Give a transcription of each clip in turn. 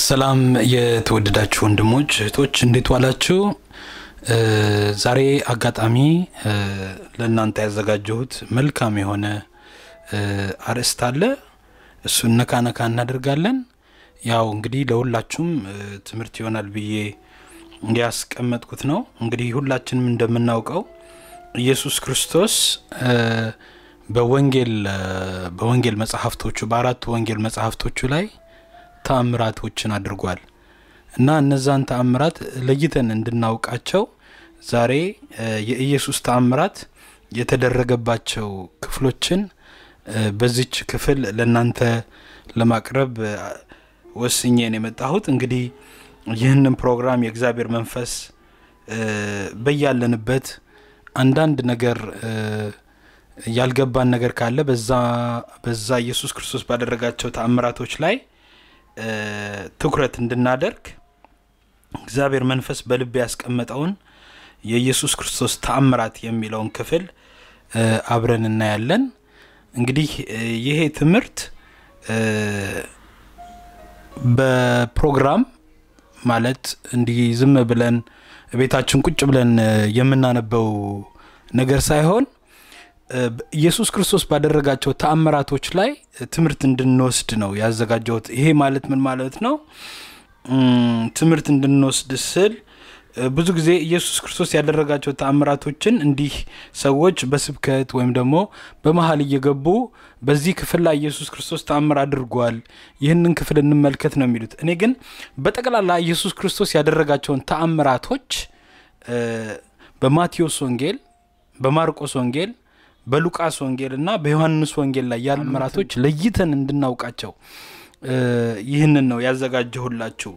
ሰላም የተወደዳችሁ ወንድሞች እህቶች እንዴት ዋላችሁ? ዛሬ አጋጣሚ ለእናንተ ያዘጋጀሁት መልካም የሆነ አርዕስት አለ። እሱን ነካ ነካ እናደርጋለን። ያው እንግዲህ ለሁላችሁም ትምህርት ይሆናል ብዬ ያስቀመጥኩት ነው። እንግዲህ ሁላችንም እንደምናውቀው ኢየሱስ ክርስቶስ በወንጌል በወንጌል መጽሐፍቶቹ በአራቱ ወንጌል መጽሐፍቶቹ ላይ ተአምራቶችን አድርጓል እና እነዛን ተአምራት ለይተን እንድናውቃቸው ዛሬ የኢየሱስ ተአምራት የተደረገባቸው ክፍሎችን በዚች ክፍል ለእናንተ ለማቅረብ ወስኜን የመጣሁት እንግዲህ ይህንን ፕሮግራም የእግዚአብሔር መንፈስ በያለንበት አንዳንድ ነገር ያልገባን ነገር ካለ በዛ ኢየሱስ ክርስቶስ ባደረጋቸው ተአምራቶች ላይ ትኩረት እንድናደርግ እግዚአብሔር መንፈስ በልብ ያስቀመጠውን የኢየሱስ ክርስቶስ ተአምራት የሚለውን ክፍል አብረን እናያለን። እንግዲህ ይሄ ትምህርት በፕሮግራም ማለት እንዲህ ዝም ብለን ቤታችን ቁጭ ብለን የምናነበው ነገር ሳይሆን ኢየሱስ ክርስቶስ ባደረጋቸው ተአምራቶች ላይ ትምህርት እንድንወስድ ነው ያዘጋጀሁት። ይሄ ማለት ምን ማለት ነው? ትምህርት እንድንወስድ ስል ብዙ ጊዜ ኢየሱስ ክርስቶስ ያደረጋቸው ተአምራቶችን እንዲህ ሰዎች በስብከት ወይም ደግሞ በመሀል እየገቡ በዚህ ክፍል ላይ ኢየሱስ ክርስቶስ ተአምር አድርጓል፣ ይህንን ክፍል እንመልከት ነው የሚሉት። እኔ ግን በጠቅላላ ኢየሱስ ክርስቶስ ያደረጋቸውን ተአምራቶች በማቴዎስ ወንጌል፣ በማርቆስ ወንጌል በሉቃስ ወንጌል እና በዮሐንስ ወንጌል ላይ ያሉ ምራቶች ለይተን እንድናውቃቸው ይህንን ነው ያዘጋጀሁላችሁ።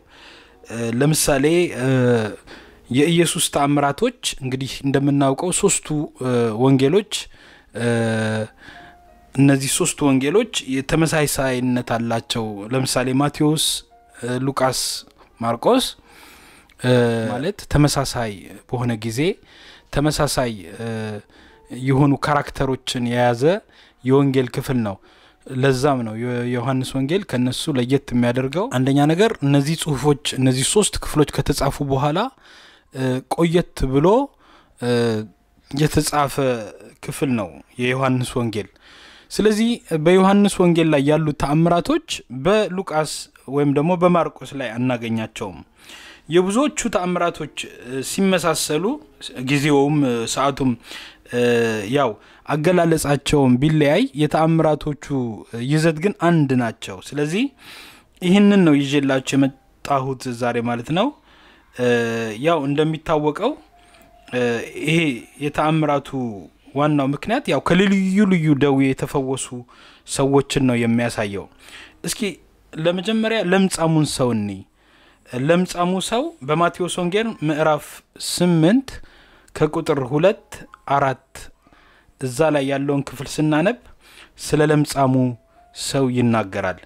ለምሳሌ የኢየሱስ ተአምራቶች እንግዲህ እንደምናውቀው ሶስቱ ወንጌሎች እነዚህ ሶስቱ ወንጌሎች ተመሳሳይነት አላቸው። ለምሳሌ ማቴዎስ፣ ሉቃስ፣ ማርቆስ ማለት ተመሳሳይ በሆነ ጊዜ ተመሳሳይ የሆኑ ካራክተሮችን የያዘ የወንጌል ክፍል ነው። ለዛም ነው የዮሐንስ ወንጌል ከነሱ ለየት የሚያደርገው። አንደኛ ነገር እነዚህ ጽሁፎች እነዚህ ሶስት ክፍሎች ከተጻፉ በኋላ ቆየት ብሎ የተጻፈ ክፍል ነው የዮሐንስ ወንጌል። ስለዚህ በዮሐንስ ወንጌል ላይ ያሉ ተአምራቶች በሉቃስ ወይም ደግሞ በማርቆስ ላይ አናገኛቸውም። የብዙዎቹ ተአምራቶች ሲመሳሰሉ ጊዜውም ሰዓቱም ያው አገላለጻቸውን ቢለያይ የተአምራቶቹ ይዘት ግን አንድ ናቸው። ስለዚህ ይህንን ነው ይዤላቸው የመጣሁት ዛሬ ማለት ነው። ያው እንደሚታወቀው ይሄ የተአምራቱ ዋናው ምክንያት ያው ከልዩ ልዩ ደዌ የተፈወሱ ሰዎችን ነው የሚያሳየው። እስኪ ለመጀመሪያ ለምጻሙን ሰው እኒ ለምጻሙ ሰው በማቴዎስ ወንጌል ምዕራፍ ስምንት ከቁጥር ሁለት አራት እዛ ላይ ያለውን ክፍል ስናነብ ስለ ለምጻሙ ሰው ይናገራል።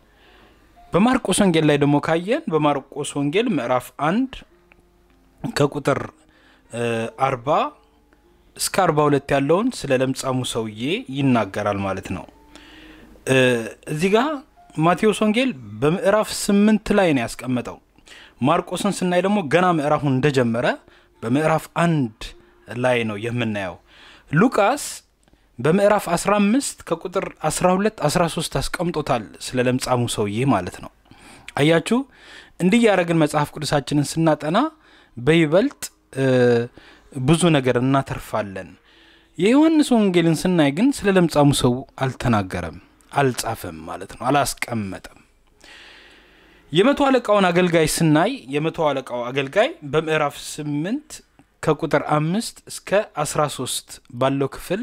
በማርቆስ ወንጌል ላይ ደግሞ ካየን በማርቆስ ወንጌል ምዕራፍ አንድ ከቁጥር አርባ እስከ አርባ ሁለት ያለውን ስለ ለምጻሙ ሰውዬ ይናገራል ማለት ነው። እዚህ ጋ ማቴዎስ ወንጌል በምዕራፍ ስምንት ላይ ነው ያስቀመጠው። ማርቆስን ስናይ ደግሞ ገና ምዕራፉን እንደጀመረ በምዕራፍ አንድ ላይ ነው የምናየው። ሉቃስ በምዕራፍ 15 ከቁጥር 12 13 አስቀምጦታል ስለ ለምጻሙ ሰውዬ ማለት ነው። አያችሁ እንዲህ ያደረግን መጽሐፍ ቅዱሳችንን ስናጠና በይበልጥ ብዙ ነገር እናተርፋለን። የዮሐንስ ወንጌልን ስናይ ግን ስለ ለምጻሙ ሰው አልተናገረም፣ አልጻፈም ማለት ነው፣ አላስቀመጠም። የመቶ አለቃውን አገልጋይ ስናይ የመቶ አለቃው አገልጋይ በምዕራፍ 8 ከቁጥር አምስት እስከ አስራ ሶስት ባለው ክፍል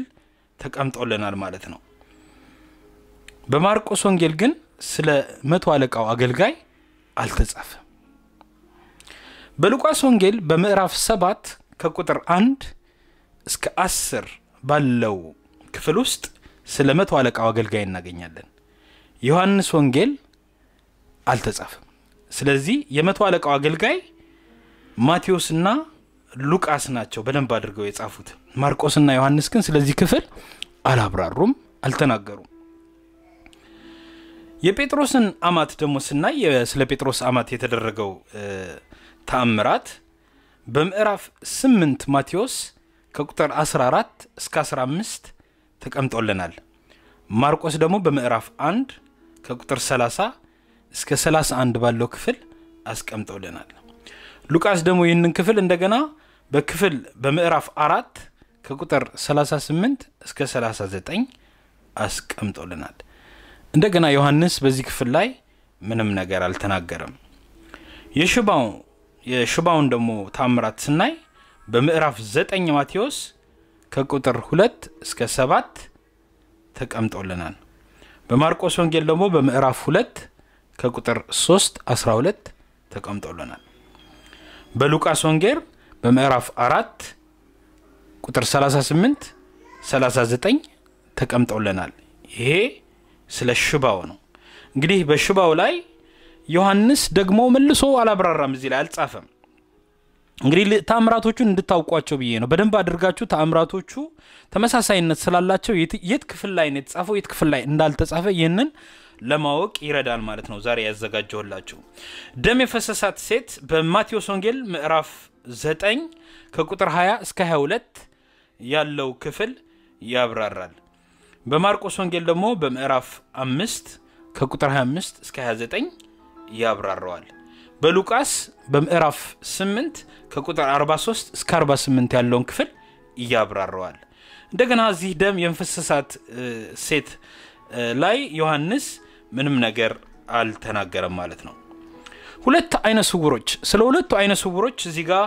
ተቀምጦልናል ማለት ነው። በማርቆስ ወንጌል ግን ስለ መቶ አለቃው አገልጋይ አልተጻፈም። በሉቃስ ወንጌል በምዕራፍ ሰባት ከቁጥር አንድ እስከ አስር ባለው ክፍል ውስጥ ስለ መቶ አለቃው አገልጋይ እናገኛለን። ዮሐንስ ወንጌል አልተጻፈም። ስለዚህ የመቶ አለቃው አገልጋይ ማቴዎስና ሉቃስ ናቸው በደንብ አድርገው የጻፉት። ማርቆስና ዮሐንስ ግን ስለዚህ ክፍል አላብራሩም፣ አልተናገሩም። የጴጥሮስን አማት ደግሞ ስናይ ስለ ጴጥሮስ አማት የተደረገው ተአምራት በምዕራፍ 8 ማቴዎስ ከቁጥር 14 እስከ 15 ተቀምጦልናል። ማርቆስ ደግሞ በምዕራፍ 1 ከቁጥር 30 እስከ 31 ባለው ክፍል አስቀምጦልናል። ሉቃስ ደግሞ ይህንን ክፍል እንደገና በክፍል በምዕራፍ አራት ከቁጥር 38 እስከ 39 አስቀምጦልናል እንደገና ዮሐንስ በዚህ ክፍል ላይ ምንም ነገር አልተናገረም የሽባው የሽባውን ደግሞ ታምራት ስናይ በምዕራፍ 9 ማቴዎስ ከቁጥር 2 እስከ 7 ተቀምጦልናል በማርቆስ ወንጌል ደግሞ በምዕራፍ 2 ከቁጥር 3 12 ተቀምጦልናል በሉቃስ ወንጌል በምዕራፍ አራት ቁጥር 38 39 ተቀምጠውለናል ይሄ ስለ ሽባው ነው። እንግዲህ በሽባው ላይ ዮሐንስ ደግሞ መልሶ አላብራራም፣ እዚህ ላይ አልጻፈም። እንግዲህ ተአምራቶቹን እንድታውቋቸው ብዬ ነው። በደንብ አድርጋችሁ ተአምራቶቹ ተመሳሳይነት ስላላቸው የት ክፍል ላይ ነው የተጻፈው፣ የት ክፍል ላይ እንዳልተጻፈ ይህንን ለማወቅ ይረዳል ማለት ነው። ዛሬ ያዘጋጀውላችሁ። ደም የፈሰሳት ሴት በማቴዎስ ወንጌል ምዕራፍ 9 ከቁጥር 20 እስከ 22 ያለው ክፍል ያብራራል። በማርቆስ ወንጌል ደግሞ በምዕራፍ 5 ከቁጥር 25 እስከ 29 ያብራረዋል። በሉቃስ በምዕራፍ 8 ከቁጥር 43 እስከ 48 ያለውን ክፍል እያብራረዋል። እንደገና እዚህ ደም የንፈሰሳት ሴት ላይ ዮሐንስ ምንም ነገር አልተናገረም ማለት ነው። ሁለት አይነ ስውሮች ስለ ሁለቱ አይነ ስውሮች እዚህ ጋር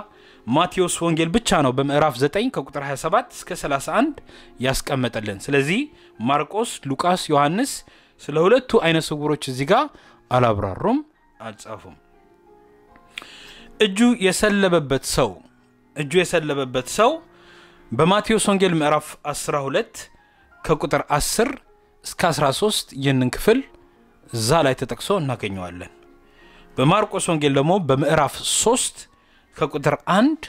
ማቴዎስ ወንጌል ብቻ ነው በምዕራፍ 9 ከቁጥር 27 እስከ 31 ያስቀመጠልን። ስለዚህ ማርቆስ፣ ሉቃስ፣ ዮሐንስ ስለ ሁለቱ አይነ ስውሮች እዚህ ጋር አላብራሩም፣ አልጻፉም። እጁ የሰለበበት ሰው እጁ የሰለበበት ሰው በማቴዎስ ወንጌል ምዕራፍ 12 ከቁጥር 10 እስከ 13 ይህንን ክፍል እዛ ላይ ተጠቅሶ እናገኘዋለን። በማርቆስ ወንጌል ደግሞ በምዕራፍ 3 ከቁጥር 1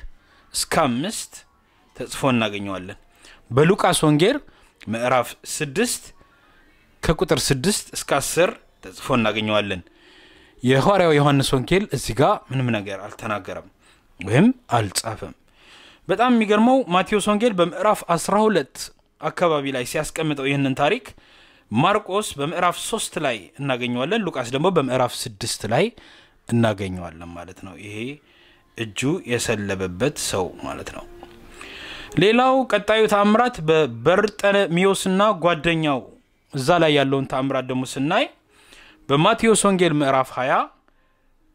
እስከ 5 ተጽፎ እናገኘዋለን። በሉቃስ ወንጌል ምዕራፍ 6 ከቁጥር 6 እስከ 10 ተጽፎ እናገኘዋለን። የሐዋርያው ዮሐንስ ወንጌል እዚህ ጋ ምንም ነገር አልተናገረም ወይም አልጻፈም። በጣም የሚገርመው ማቴዎስ ወንጌል በምዕራፍ 12 አካባቢ ላይ ሲያስቀምጠው ይህንን ታሪክ ማርቆስ በምዕራፍ ሶስት ላይ እናገኘዋለን። ሉቃስ ደግሞ በምዕራፍ ስድስት ላይ እናገኘዋለን ማለት ነው። ይሄ እጁ የሰለበበት ሰው ማለት ነው። ሌላው ቀጣዩ ታምራት በበርጠሚዮስና ጓደኛው እዛ ላይ ያለውን ታምራት ደግሞ ስናይ በማቴዎስ ወንጌል ምዕራፍ 20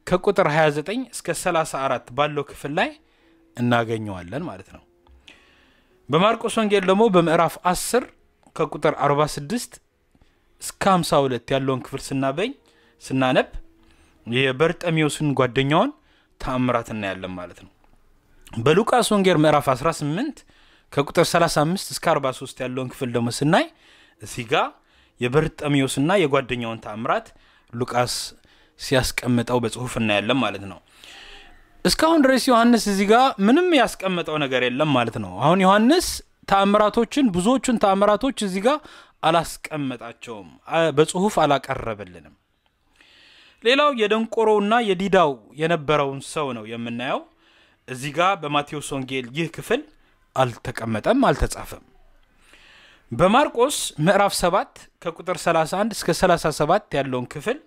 ከቁጥር 29 እስከ 34 ባለው ክፍል ላይ እናገኘዋለን ማለት ነው። በማርቆስ ወንጌል ደግሞ በምዕራፍ 10 ከቁጥር 46 እስከ 52 ያለውን ክፍል ስናበኝ ስናነብ የበርጠሚዎስን ጓደኛውን ተአምራት እናያለን ማለት ነው። በሉቃስ ወንጌር ምዕራፍ 18 ከቁጥር 35 እስከ 43 ያለውን ክፍል ደግሞ ስናይ እዚህ ጋ የበርጠሚዎስና የጓደኛውን ተአምራት ሉቃስ ሲያስቀምጠው በጽሁፍ እናያለን ማለት ነው። እስካሁን ድረስ ዮሐንስ እዚህ ጋ ምንም ያስቀመጠው ነገር የለም ማለት ነው። አሁን ዮሐንስ ተአምራቶችን ብዙዎቹን ተአምራቶች እዚ ጋ አላስቀመጣቸውም፣ በጽሁፍ አላቀረበልንም። ሌላው የደንቆሮውና የዲዳው የነበረውን ሰው ነው የምናየው። እዚህ ጋር በማቴዎስ ወንጌል ይህ ክፍል አልተቀመጠም፣ አልተጻፈም። በማርቆስ ምዕራፍ 7 ከቁጥር 31 እስከ 37 ያለውን ክፍል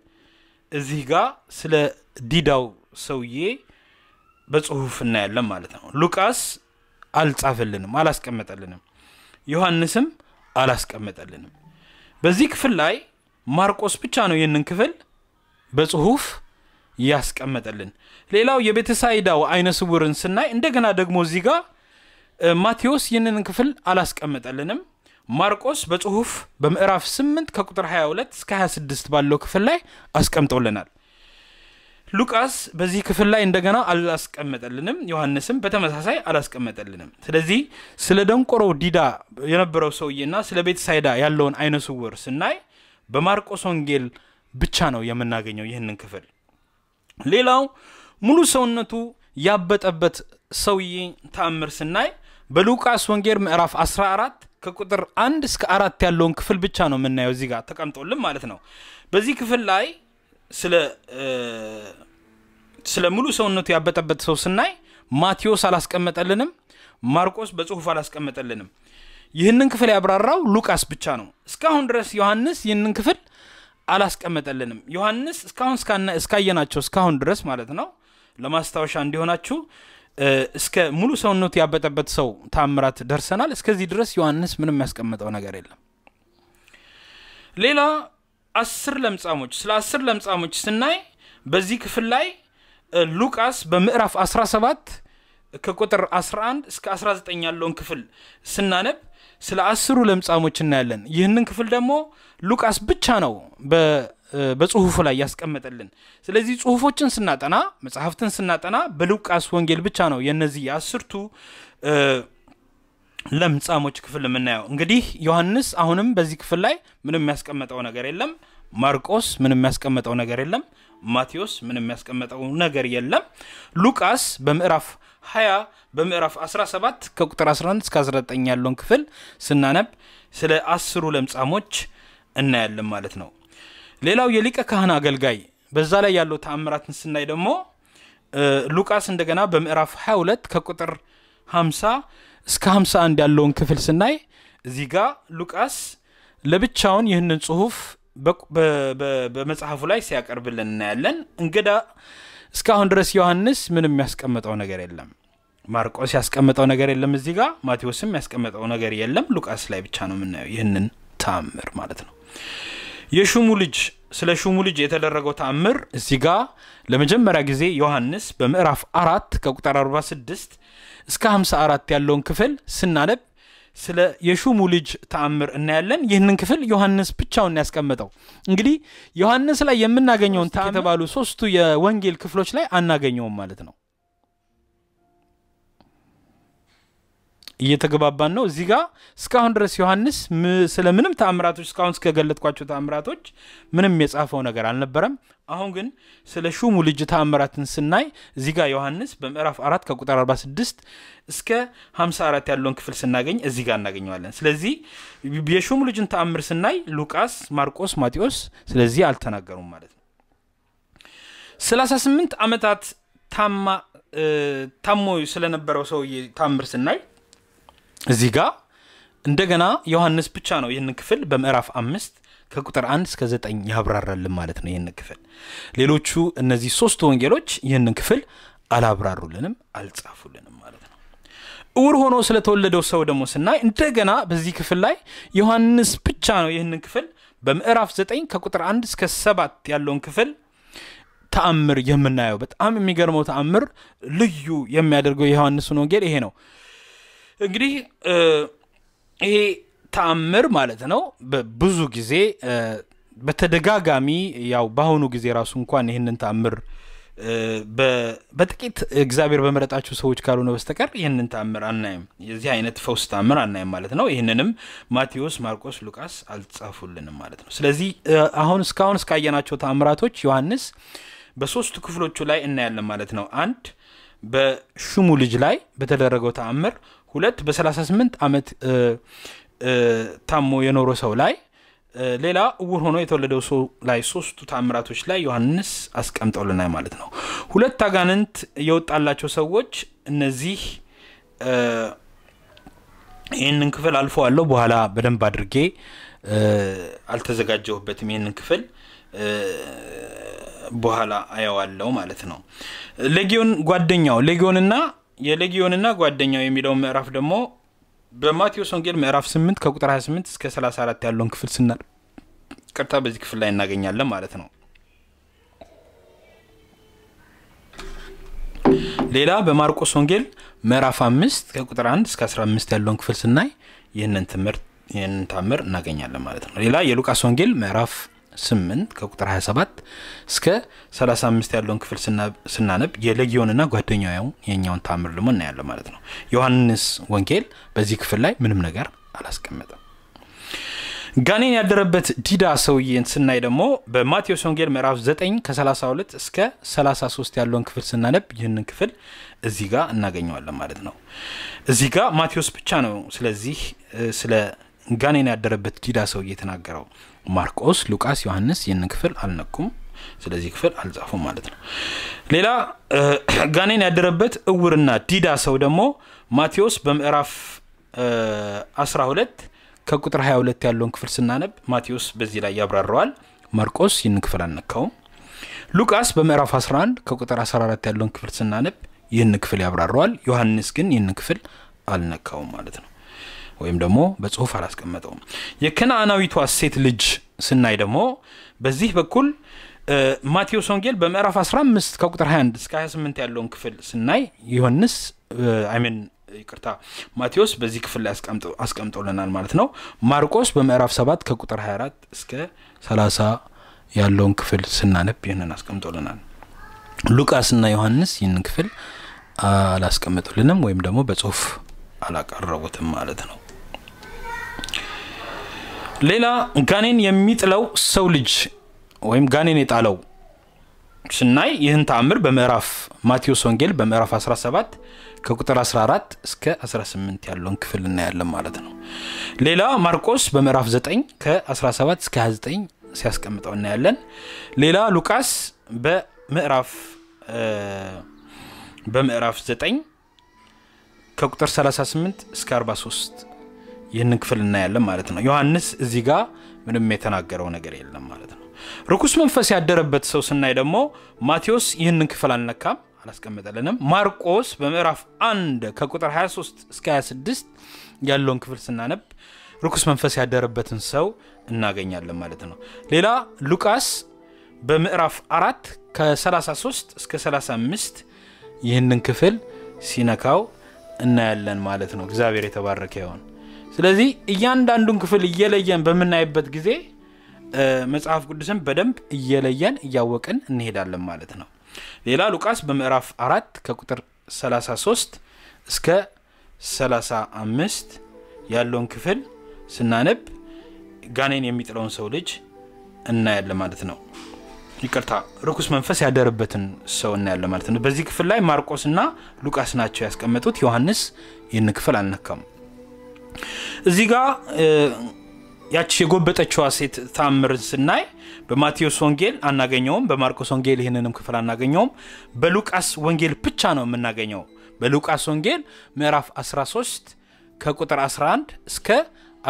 እዚህ ጋር ስለ ዲዳው ሰውዬ በጽሁፍ እናያለን ማለት ነው። ሉቃስ አልጻፈልንም፣ አላስቀመጠልንም። ዮሐንስም አላስቀመጠልንም። በዚህ ክፍል ላይ ማርቆስ ብቻ ነው ይህንን ክፍል በጽሁፍ ያስቀመጠልን። ሌላው የቤተሳይዳው አይነ ስውርን ስናይ እንደገና ደግሞ እዚህ ጋር ማቴዎስ ይህንን ክፍል አላስቀመጠልንም። ማርቆስ በጽሁፍ በምዕራፍ 8 ከቁጥር 22 እስከ 26 ባለው ክፍል ላይ አስቀምጦልናል። ሉቃስ በዚህ ክፍል ላይ እንደገና አላስቀመጠልንም፣ ዮሐንስም በተመሳሳይ አላስቀመጠልንም። ስለዚህ ስለ ደንቆሮ ዲዳ የነበረው ሰውዬና ስለ ቤተሳይዳ ያለውን አይነ ስውር ስናይ በማርቆስ ወንጌል ብቻ ነው የምናገኘው ይህንን ክፍል። ሌላው ሙሉ ሰውነቱ ያበጠበት ሰውዬ ተአምር ስናይ በሉቃስ ወንጌል ምዕራፍ 14 ከቁጥር አንድ እስከ አራት ያለውን ክፍል ብቻ ነው የምናየው እዚህ ጋር ተቀምጦልን ማለት ነው። በዚህ ክፍል ላይ ስለ ስለ ሙሉ ሰውነቱ ያበጠበት ሰው ስናይ ማቴዎስ አላስቀመጠልንም፣ ማርቆስ በጽሁፍ አላስቀመጠልንም። ይህንን ክፍል ያብራራው ሉቃስ ብቻ ነው። እስካሁን ድረስ ዮሐንስ ይህንን ክፍል አላስቀመጠልንም። ዮሐንስ እስካሁን እስካየናቸው እስካሁን ድረስ ማለት ነው ለማስታወሻ እንዲሆናችሁ እስከ ሙሉ ሰውነቱ ያበጠበት ሰው ታምራት ደርሰናል። እስከዚህ ድረስ ዮሐንስ ምንም ያስቀመጠው ነገር የለም። ሌላ አስር ለምጻሞች ስለ አስር ለምጻሞች ስናይ በዚህ ክፍል ላይ ሉቃስ በምዕራፍ 17 ከቁጥር 11 እስከ 19 ያለውን ክፍል ስናነብ ስለ አስሩ ለምጻሞች እናያለን። ይህንን ክፍል ደግሞ ሉቃስ ብቻ ነው በጽሁፉ ላይ ያስቀመጠልን። ስለዚህ ጽሁፎችን ስናጠና መጽሐፍትን ስናጠና በሉቃስ ወንጌል ብቻ ነው የነዚህ የአስርቱ ለምጻሞች ክፍል የምናየው እንግዲህ ዮሐንስ አሁንም በዚህ ክፍል ላይ ምንም የሚያስቀመጠው ነገር የለም። ማርቆስ ምንም የሚያስቀመጠው ነገር የለም። ማቴዎስ ምንም የሚያስቀመጠው ነገር የለም። ሉቃስ በምዕራፍ 20 በምዕራፍ 17 ከቁጥር 11 እስከ 19 ያለውን ክፍል ስናነብ ስለ አስሩ ለምጻሞች እናያለን ማለት ነው። ሌላው የሊቀ ካህን አገልጋይ በዛ ላይ ያለው ተአምራትን ስናይ ደግሞ ሉቃስ እንደገና በምዕራፍ 22 ከቁጥር 50 እስከ 51 ያለውን ክፍል ስናይ እዚህ ጋ ሉቃስ ለብቻውን ይህንን ጽሁፍ በመጽሐፉ ላይ ሲያቀርብልን እናያለን። እንግዳ እስካሁን ድረስ ዮሐንስ ምንም ያስቀመጠው ነገር የለም። ማርቆስ ያስቀመጠው ነገር የለም። እዚህ ጋ ማቴዎስም ያስቀመጠው ነገር የለም። ሉቃስ ላይ ብቻ ነው የምናየው ይህንን ተአምር ማለት ነው። የሹሙ ልጅ ስለ ሹሙ ልጅ የተደረገው ተአምር እዚህ ጋ ለመጀመሪያ ጊዜ ዮሐንስ በምዕራፍ አራት ከቁጥር 46 እስከ 54 ያለውን ክፍል ስናነብ ስለ የሹሙ ልጅ ተአምር እናያለን ይህንን ክፍል ዮሐንስ ብቻውን ያስቀመጠው እንግዲህ ዮሐንስ ላይ የምናገኘውን የተባሉ ሶስቱ የወንጌል ክፍሎች ላይ አናገኘውም ማለት ነው እየተገባባን ነው። እዚህ ጋር እስካሁን ድረስ ዮሐንስ ስለ ምንም ተአምራቶች እስካሁን እስከገለጥኳቸው ተአምራቶች ምንም የጻፈው ነገር አልነበረም። አሁን ግን ስለ ሹሙ ልጅ ተአምራትን ስናይ እዚህ ጋር ዮሐንስ በምዕራፍ አራት ከቁጥር 46 እስከ 54 ያለውን ክፍል ስናገኝ እዚህ ጋር እናገኘዋለን። ስለዚህ የሹሙ ልጅን ተአምር ስናይ ሉቃስ፣ ማርቆስ፣ ማቴዎስ ስለዚህ አልተናገሩም ማለት ነው። 38 ዓመታት ታማ ታሞ ስለነበረው ሰውዬ ታምር ስናይ እዚህ ጋር እንደገና ዮሐንስ ብቻ ነው ይህንን ክፍል በምዕራፍ አምስት ከቁጥር አንድ እስከ ዘጠኝ ያብራራልን ማለት ነው። ይህንን ክፍል ሌሎቹ እነዚህ ሶስቱ ወንጌሎች ይህንን ክፍል አላብራሩልንም፣ አልጻፉልንም ማለት ነው። እውር ሆኖ ስለተወለደው ሰው ደግሞ ስናይ እንደገና በዚህ ክፍል ላይ ዮሐንስ ብቻ ነው ይህንን ክፍል በምዕራፍ ዘጠኝ ከቁጥር አንድ እስከ ሰባት ያለውን ክፍል ተአምር የምናየው። በጣም የሚገርመው ተአምር ልዩ የሚያደርገው የዮሐንስን ወንጌል ይሄ ነው። እንግዲህ ይሄ ተአምር ማለት ነው። ብዙ ጊዜ በተደጋጋሚ ያው በአሁኑ ጊዜ ራሱ እንኳን ይህንን ተአምር በጥቂት እግዚአብሔር በመረጣቸው ሰዎች ካልሆነ በስተቀር ይህንን ተአምር አናይም። የዚህ አይነት ፈውስ ተአምር አናይም ማለት ነው። ይህንንም ማቴዎስ፣ ማርቆስ፣ ሉቃስ አልጻፉልንም ማለት ነው። ስለዚህ አሁን እስካሁን እስካየናቸው ተአምራቶች ዮሐንስ በሶስቱ ክፍሎቹ ላይ እናያለን ማለት ነው። አንድ በሹሙ ልጅ ላይ በተደረገው ተአምር፣ ሁለት በ38 ዓመት ታሞ የኖረ ሰው ላይ ሌላ እውር ሆኖ የተወለደው ሰው ላይ ሶስቱ ታምራቶች ላይ ዮሐንስ አስቀምጦልናል ማለት ነው ሁለት አጋንንት የወጣላቸው ሰዎች እነዚህ ይህንን ክፍል አልፈዋለሁ በኋላ በደንብ አድርጌ አልተዘጋጀሁበትም ይህንን ክፍል በኋላ አየዋለው ማለት ነው ሌጊዮን ጓደኛው ሌጊዮንና የሌጊዮንና ጓደኛው የሚለው ምዕራፍ ደግሞ በማቴዎስ ወንጌል ምዕራፍ 8 ከቁጥር 28 እስከ 34 ያለውን ክፍል ስናል ቅርታ በዚህ ክፍል ላይ እናገኛለን ማለት ነው። ሌላ በማርቆስ ወንጌል ምዕራፍ 5 ከቁጥር 1 እስከ 15 ያለውን ክፍል ስናይ ይህንን ትምህርት ይህንን ታምር እናገኛለን ማለት ነው። ሌላ የሉቃስ ወንጌል ምዕራፍ 8 ከቁጥር 27 እስከ 35 ያለውን ክፍል ስናነብ የሌጊዮንና ጓደኛው የኛውን ታምር ልሞ እናያለን ማለት ነው። ዮሐንስ ወንጌል በዚህ ክፍል ላይ ምንም ነገር አላስቀመጠም። ጋኔን ያደረበት ዲዳ ሰውዬን ስናይ ደግሞ በማቴዎስ ወንጌል ምዕራፍ 9 ከ32 እስከ 33 ያለውን ክፍል ስናነብ ይህንን ክፍል እዚህ ጋር እናገኘዋለን ማለት ነው። እዚህ ጋር ማቴዎስ ብቻ ነው ስለዚህ ስለ ጋኔን ያደረበት ዲዳ ሰውዬ የተናገረው። ማርቆስ፣ ሉቃስ፣ ዮሐንስ ይህንን ክፍል አልነኩም። ስለዚህ ክፍል አልጻፉም ማለት ነው። ሌላ ጋኔን ያደረበት እውርና ዲዳ ሰው ደግሞ ማቴዎስ በምዕራፍ 12 ከቁጥር 22 ያለውን ክፍል ስናነብ ማቴዎስ በዚህ ላይ ያብራረዋል። ማርቆስ ይህንን ክፍል አልነካውም። ሉቃስ በምዕራፍ 11 ከቁጥር 14 ያለውን ክፍል ስናነብ ይህን ክፍል ያብራረዋል። ዮሐንስ ግን ይህን ክፍል አልነካውም ማለት ነው። ወይም ደግሞ በጽሁፍ አላስቀመጠውም። የከነአናዊቷ ሴት ልጅ ስናይ ደግሞ በዚህ በኩል ማቴዎስ ወንጌል በምዕራፍ 15 ከቁጥር 21 እስከ 28 ያለውን ክፍል ስናይ ዮሐንስ አይሜን ይቅርታ ማቴዎስ በዚህ ክፍል ላይ አስቀምጦልናል ማለት ነው። ማርቆስ በምዕራፍ 7 ከቁጥር 24 እስከ 30 ያለውን ክፍል ስናነብ ይህንን አስቀምጦልናል። ሉቃስና ዮሐንስ ይህንን ክፍል አላስቀምጡልንም ወይም ደግሞ በጽሁፍ አላቀረቡትም ማለት ነው። ሌላ ጋኔን የሚጥለው ሰው ልጅ ወይም ጋኔን የጣለው ስናይ ይህን ተአምር በምዕራፍ ማቴዎስ ወንጌል በምዕራፍ 17 ከቁጥር 14 እስከ 18 ያለውን ክፍል እናያለን ማለት ነው። ሌላ ማርቆስ በምዕራፍ 9 ከ17 እስከ 29 ሲያስቀምጠው እናያለን። ሌላ ሉቃስ በምዕራፍ በምዕራፍ 9 ከቁጥር 38 እስከ 43 ይህንን ክፍል እናያለን ማለት ነው። ዮሐንስ እዚህ ጋር ምንም የተናገረው ነገር የለም ማለት ነው። ርኩስ መንፈስ ያደረበት ሰው ስናይ ደግሞ ማቴዎስ ይህንን ክፍል አልነካም፣ አላስቀመጠልንም። ማርቆስ በምዕራፍ 1 ከቁጥር 23 እስከ 26 ያለውን ክፍል ስናነብ ርኩስ መንፈስ ያደረበትን ሰው እናገኛለን ማለት ነው። ሌላ ሉቃስ በምዕራፍ 4 ከ33 እስከ 35 ይህንን ክፍል ሲነካው እናያለን ማለት ነው። እግዚአብሔር የተባረከ ይሆን። ስለዚህ እያንዳንዱን ክፍል እየለየን በምናይበት ጊዜ መጽሐፍ ቅዱስን በደንብ እየለየን እያወቅን እንሄዳለን ማለት ነው ሌላ ሉቃስ በምዕራፍ አራት ከቁጥር 33 እስከ 35 ያለውን ክፍል ስናነብ ጋኔን የሚጥለውን ሰው ልጅ እናያለ ማለት ነው ይቅርታ ርኩስ መንፈስ ያደረበትን ሰው እናያለ ማለት ነው በዚህ ክፍል ላይ ማርቆስና ሉቃስ ናቸው ያስቀመጡት ዮሐንስ ይህን ክፍል አልነካም እዚህ ጋ ያች የጎበጠችዋ ሴት ታምርን ስናይ በማቴዎስ ወንጌል አናገኘውም፣ በማርቆስ ወንጌል ይህንንም ክፍል አናገኘውም። በሉቃስ ወንጌል ብቻ ነው የምናገኘው። በሉቃስ ወንጌል ምዕራፍ 13 ከቁጥር 11 እስከ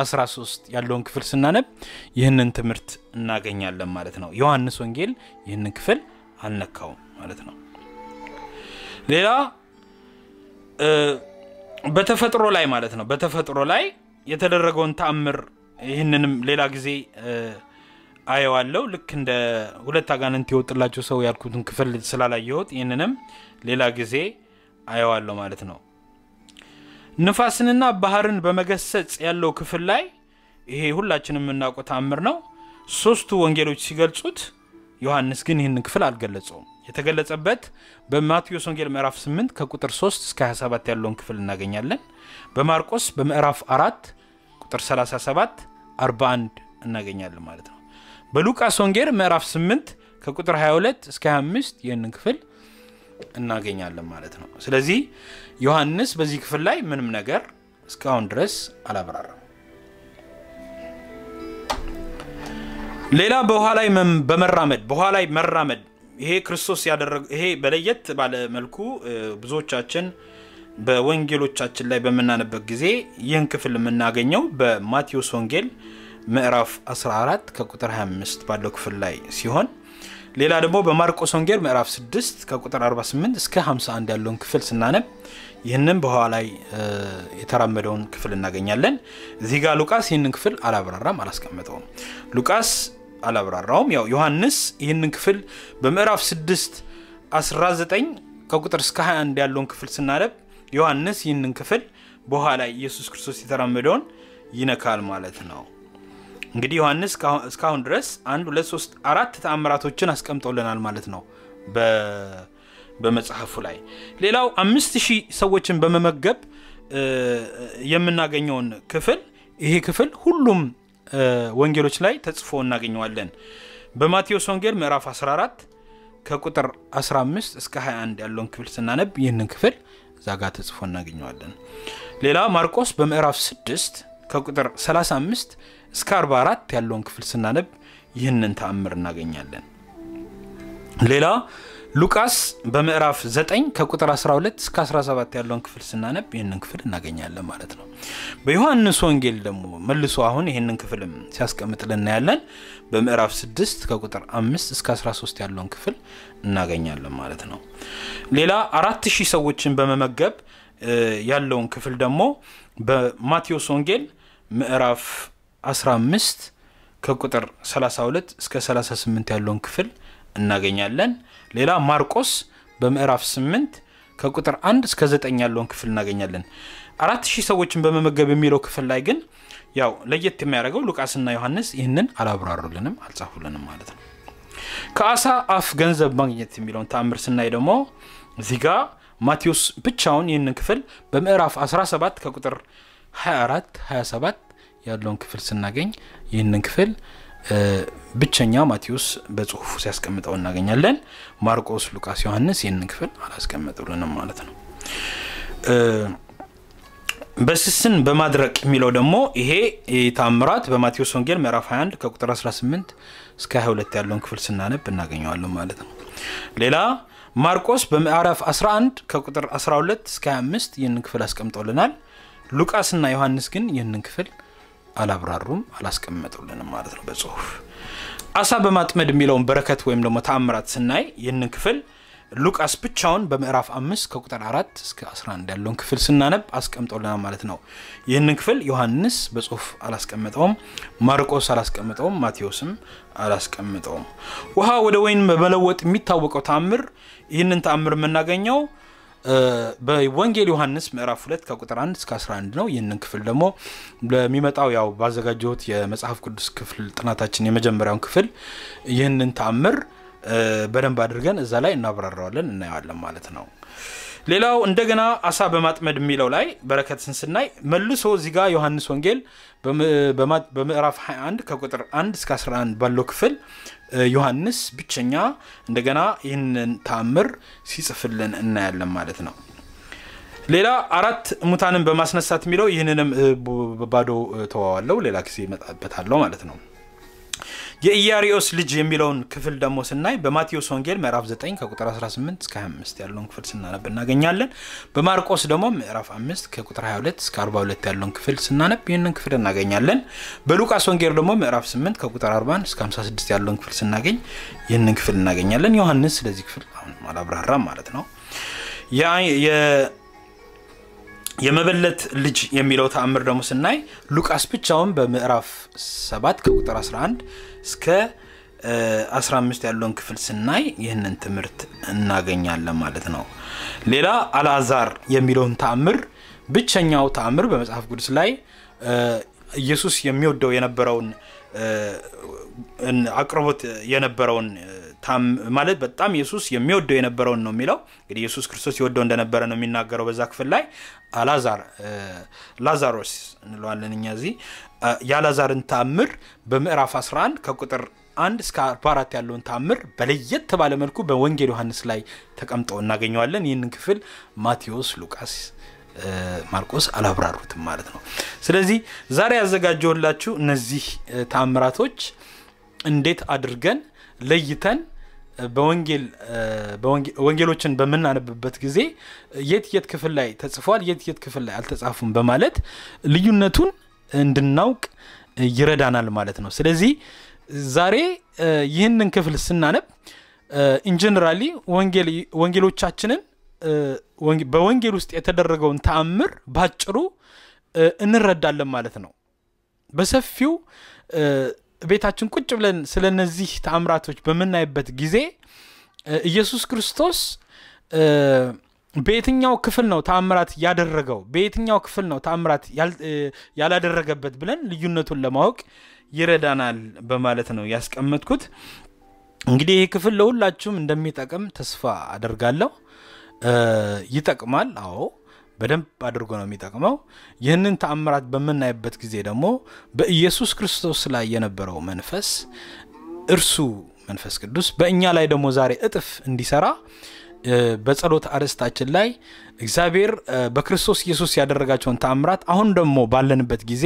13 ያለውን ክፍል ስናነብ ይህንን ትምህርት እናገኛለን ማለት ነው። ዮሐንስ ወንጌል ይህንን ክፍል አልነካውም ማለት ነው። ሌላ በተፈጥሮ ላይ ማለት ነው በተፈጥሮ ላይ የተደረገውን ተአምር ይህንንም ሌላ ጊዜ አየዋለው ልክ እንደ ሁለት አጋንንት የወጥላቸው ሰው ያልኩትን ክፍል ስላላየሁት ይህንንም ሌላ ጊዜ አየዋለሁ ማለት ነው ንፋስንና ባህርን በመገሰጽ ያለው ክፍል ላይ ይሄ ሁላችንም የምናውቀው ተአምር ነው ሶስቱ ወንጌሎች ሲገልጹት ዮሐንስ ግን ይህንን ክፍል አልገለጸውም የተገለጸበት በማቴዎስ ወንጌል ምዕራፍ 8 ከቁጥር 3 እስከ 27 ያለውን ክፍል እናገኛለን። በማርቆስ በምዕራፍ 4 ቁጥር 37 41 እናገኛለን ማለት ነው። በሉቃስ ወንጌል ምዕራፍ 8 ከቁጥር 22 እስከ 25 ይህንን ክፍል እናገኛለን ማለት ነው። ስለዚህ ዮሐንስ በዚህ ክፍል ላይ ምንም ነገር እስካሁን ድረስ አላብራራም። ሌላ በውሃ ላይ በመራመድ በውሃ ላይ መራመድ ይሄ ክርስቶስ ያደረገ ይሄ በለየት ባለ መልኩ ብዙዎቻችን በወንጌሎቻችን ላይ በምናነበት ጊዜ ይህን ክፍል የምናገኘው በማቴዎስ ወንጌል ምዕራፍ 14 ከቁጥር 25 ባለው ክፍል ላይ ሲሆን ሌላ ደግሞ በማርቆስ ወንጌል ምዕራፍ 6 ከቁጥር 48 እስከ 51 ያለውን ክፍል ስናነብ ይህንም በኋላ ላይ የተራመደውን ክፍል እናገኛለን። እዚህ ጋር ሉቃስ ይህንን ክፍል አላብራራም፣ አላስቀመጠውም። ሉቃስ አላብራራውም። ያው ዮሐንስ ይህንን ክፍል በምዕራፍ 6 19 ከቁጥር እስከ 21 ያለውን ክፍል ስናነብ ዮሐንስ ይህንን ክፍል በኋላ ኢየሱስ ክርስቶስ የተራመደውን ይነካል ማለት ነው። እንግዲህ ዮሐንስ እስካሁን ድረስ አንድ ሁለት ሶስት አራት ተአምራቶችን አስቀምጦልናል ማለት ነው በመጽሐፉ ላይ ሌላው አምስት ሺህ ሰዎችን በመመገብ የምናገኘውን ክፍል ይሄ ክፍል ሁሉም ወንጌሎች ላይ ተጽፎ እናገኘዋለን በማቴዎስ ወንጌል ምዕራፍ 14 ከቁጥር 15 እስከ 21 ያለውን ክፍል ስናነብ ይህንን ክፍል እዛ ጋር ተጽፎ እናገኘዋለን ሌላ ማርቆስ በምዕራፍ 6 ከቁጥር 35 እስከ 44 ያለውን ክፍል ስናነብ ይህንን ተአምር እናገኛለን ሌላ ሉቃስ በምዕራፍ 9 ከቁጥር 12 እስከ 17 ያለውን ክፍል ስናነብ ይህንን ክፍል እናገኛለን ማለት ነው። በዮሐንስ ወንጌል ደግሞ መልሶ አሁን ይህንን ክፍልም ሲያስቀምጥል እናያለን። በምዕራፍ 6 ከቁጥር 5 እስከ 13 ያለውን ክፍል እናገኛለን ማለት ነው። ሌላ አራት ሺህ ሰዎችን በመመገብ ያለውን ክፍል ደግሞ በማቴዎስ ወንጌል ምዕራፍ 15 ከቁጥር 32 እስከ 38 ያለውን ክፍል እናገኛለን። ሌላ ማርቆስ በምዕራፍ 8 ከቁጥር 1 እስከ 9 ያለውን ክፍል እናገኛለን። አራት ሺህ ሰዎችን በመመገብ የሚለው ክፍል ላይ ግን ያው ለየት የሚያደርገው ሉቃስና ዮሐንስ ይህንን አላብራሩልንም፣ አልጻፉልንም ማለት ነው። ከአሳ አፍ ገንዘብ ማግኘት የሚለውን ተአምር ስናይ ደግሞ እዚህ ማቴዎስ ብቻውን ይህንን ክፍል በምዕራፍ 17 ከቁጥር 24 27 ያለውን ክፍል ስናገኝ ይህንን ክፍል ብቸኛ ማቴዎስ በጽሁፉ ሲያስቀምጠው እናገኛለን። ማርቆስ፣ ሉቃስ፣ ዮሐንስ ይህንን ክፍል አላስቀመጡልንም ማለት ነው። በስስን በማድረቅ የሚለው ደግሞ ይሄ ታምራት በማቴዎስ ወንጌል ምዕራፍ 21 ከቁጥር 18 እስከ 22 ያለውን ክፍል ስናነብ እናገኘዋለን ማለት ነው። ሌላ ማርቆስ በምዕራፍ 11 ከቁጥር 12 እስከ 25 ይህንን ክፍል አስቀምጦልናል። ሉቃስና ዮሐንስ ግን ይህንን ክፍል አላብራሩም፣ አላስቀመጡልንም ማለት ነው በጽሁፍ። አሳ በማጥመድ የሚለውን በረከት ወይም ደግሞ ተአምራት ስናይ ይህንን ክፍል ሉቃስ ብቻውን በምዕራፍ አምስት ከቁጥር አራት እስከ 11 ያለውን ክፍል ስናነብ አስቀምጦልናል ማለት ነው። ይህንን ክፍል ዮሐንስ በጽሁፍ አላስቀመጠውም፣ ማርቆስ አላስቀምጠውም ማቴዎስም አላስቀምጠውም። ውሃ ወደ ወይን በመለወጥ የሚታወቀው ተአምር ይህንን ተአምር የምናገኘው በወንጌል ዮሐንስ ምዕራፍ 2 ከቁጥር 1 እስከ 11 ነው። ይህንን ክፍል ደግሞ ለሚመጣው ያው ባዘጋጀሁት የመጽሐፍ ቅዱስ ክፍል ጥናታችን የመጀመሪያውን ክፍል ይህንን ተአምር በደንብ አድርገን እዛ ላይ እናብራራዋለን፣ እናየዋለን ማለት ነው። ሌላው እንደገና አሳ በማጥመድ የሚለው ላይ በረከትን ስናይ መልሶ እዚጋ ጋር ዮሐንስ ወንጌል በምዕራፍ 21 ከቁጥር 1 እስከ 11 ባለው ክፍል ዮሐንስ ብቸኛ እንደገና ይህንን ተአምር ሲጽፍልን እናያለን ማለት ነው። ሌላ አራት ሙታንን በማስነሳት የሚለው ይህንንም ባዶ ተዋዋለው፣ ሌላ ጊዜ ይመጣበታለው ማለት ነው። የኢያሪዮስ ልጅ የሚለውን ክፍል ደግሞ ስናይ በማቴዎስ ወንጌል ምዕራፍ 9 ከቁጥር 18 እስከ 25 ያለውን ክፍል ስናነብ እናገኛለን። በማርቆስ ደግሞ ምዕራፍ 5 ከቁጥር 22 እስከ 42 ያለውን ክፍል ስናነብ ይህንን ክፍል እናገኛለን። በሉቃስ ወንጌል ደግሞ ምዕራፍ 8 ከቁጥር 41 እስከ 56 ያለውን ክፍል ስናገኝ ይህንን ክፍል እናገኛለን። ዮሐንስ ስለዚህ ክፍል አሁን አላብራራም ማለት ነው። የመበለት ልጅ የሚለው ተአምር ደግሞ ስናይ ሉቃስ ብቻውን በምዕራፍ 7 ከቁጥር 11 እስከ 15 ያለውን ክፍል ስናይ ይህንን ትምህርት እናገኛለን ማለት ነው። ሌላ አልአዛር የሚለውን ተአምር ብቸኛው ተአምር በመጽሐፍ ቅዱስ ላይ ኢየሱስ የሚወደው የነበረውን አቅርቦት የነበረውን ማለት በጣም ኢየሱስ የሚወደው የነበረውን ነው የሚለው። እንግዲህ ኢየሱስ ክርስቶስ ይወደው እንደነበረ ነው የሚናገረው በዛ ክፍል ላይ። አላዛር ላዛሮስ እንለዋለን እኛ እዚህ የአላዛርን ተአምር በምዕራፍ 11 ከቁጥር አንድ እስከ 44 ያለውን ተአምር በለየት ባለ መልኩ በወንጌል ዮሐንስ ላይ ተቀምጠው እናገኘዋለን። ይህንን ክፍል ማቴዎስ፣ ሉቃስ፣ ማርቆስ አላብራሩትም ማለት ነው። ስለዚህ ዛሬ ያዘጋጀውላችሁ እነዚህ ተአምራቶች እንዴት አድርገን ለይተን በወንጌል ወንጌሎችን በምናነብበት ጊዜ የት የት ክፍል ላይ ተጽፏል፣ የት የት ክፍል ላይ አልተጻፉም በማለት ልዩነቱን እንድናውቅ ይረዳናል ማለት ነው። ስለዚህ ዛሬ ይህንን ክፍል ስናነብ ኢንጀነራሊ ወንጌሎቻችንን በወንጌል ውስጥ የተደረገውን ተአምር ባጭሩ እንረዳለን ማለት ነው። በሰፊው ቤታችን ቁጭ ብለን ስለ እነዚህ ተአምራቶች በምናይበት ጊዜ ኢየሱስ ክርስቶስ በየትኛው ክፍል ነው ተአምራት ያደረገው በየትኛው ክፍል ነው ተአምራት ያላደረገበት ብለን ልዩነቱን ለማወቅ ይረዳናል በማለት ነው ያስቀመጥኩት እንግዲህ ይህ ክፍል ለሁላችሁም እንደሚጠቅም ተስፋ አደርጋለሁ ይጠቅማል አዎ በደንብ አድርጎ ነው የሚጠቅመው። ይህንን ተአምራት በምናይበት ጊዜ ደግሞ በኢየሱስ ክርስቶስ ላይ የነበረው መንፈስ እርሱ መንፈስ ቅዱስ በእኛ ላይ ደግሞ ዛሬ እጥፍ እንዲሰራ በጸሎት አርዕስታችን ላይ እግዚአብሔር በክርስቶስ ኢየሱስ ያደረጋቸውን ተአምራት አሁን ደግሞ ባለንበት ጊዜ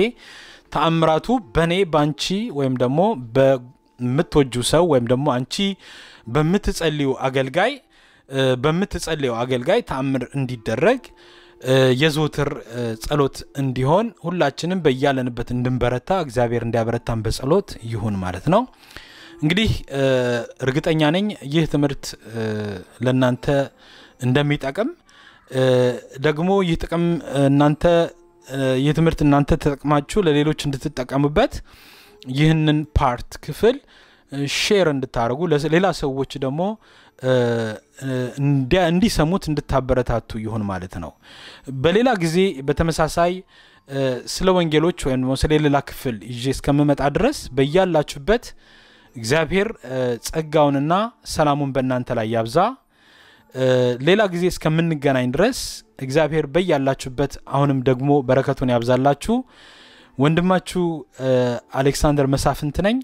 ተአምራቱ በእኔ በአንቺ ወይም ደግሞ በምትወጁ ሰው ወይም ደግሞ አንቺ በምትጸልዩ አገልጋይ በምትጸልየው አገልጋይ ተአምር እንዲደረግ የዘወትር ጸሎት እንዲሆን ሁላችንም በያለንበት እንድንበረታ እግዚአብሔር እንዲያበረታን በጸሎት ይሁን ማለት ነው። እንግዲህ እርግጠኛ ነኝ ይህ ትምህርት ለእናንተ እንደሚጠቅም ደግሞ ይህ ጥቅም እናንተ ይህ ትምህርት እናንተ ተጠቅማችሁ ለሌሎች እንድትጠቀሙበት ይህንን ፓርት ክፍል ሼር እንድታደርጉ ሌላ ሰዎች ደግሞ እንዲሰሙት እንድታበረታቱ ይሁን ማለት ነው በሌላ ጊዜ በተመሳሳይ ስለ ወንጌሎች ወይም ደግሞ ስለ ሌላ ክፍል ይዤ እስከምመጣ ድረስ በያላችሁበት እግዚአብሔር ጸጋውንና ሰላሙን በእናንተ ላይ ያብዛ ሌላ ጊዜ እስከምንገናኝ ድረስ እግዚአብሔር በያላችሁበት አሁንም ደግሞ በረከቱን ያብዛላችሁ ወንድማችሁ አሌክሳንደር መሳፍንት ነኝ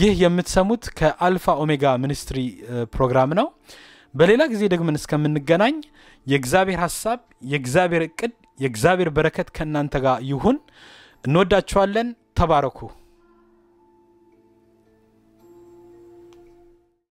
ይህ የምትሰሙት ከአልፋ ኦሜጋ ሚኒስትሪ ፕሮግራም ነው። በሌላ ጊዜ ደግመን እስከምንገናኝ የእግዚአብሔር ሀሳብ፣ የእግዚአብሔር እቅድ፣ የእግዚአብሔር በረከት ከእናንተ ጋር ይሁን። እንወዳችኋለን። ተባረኩ።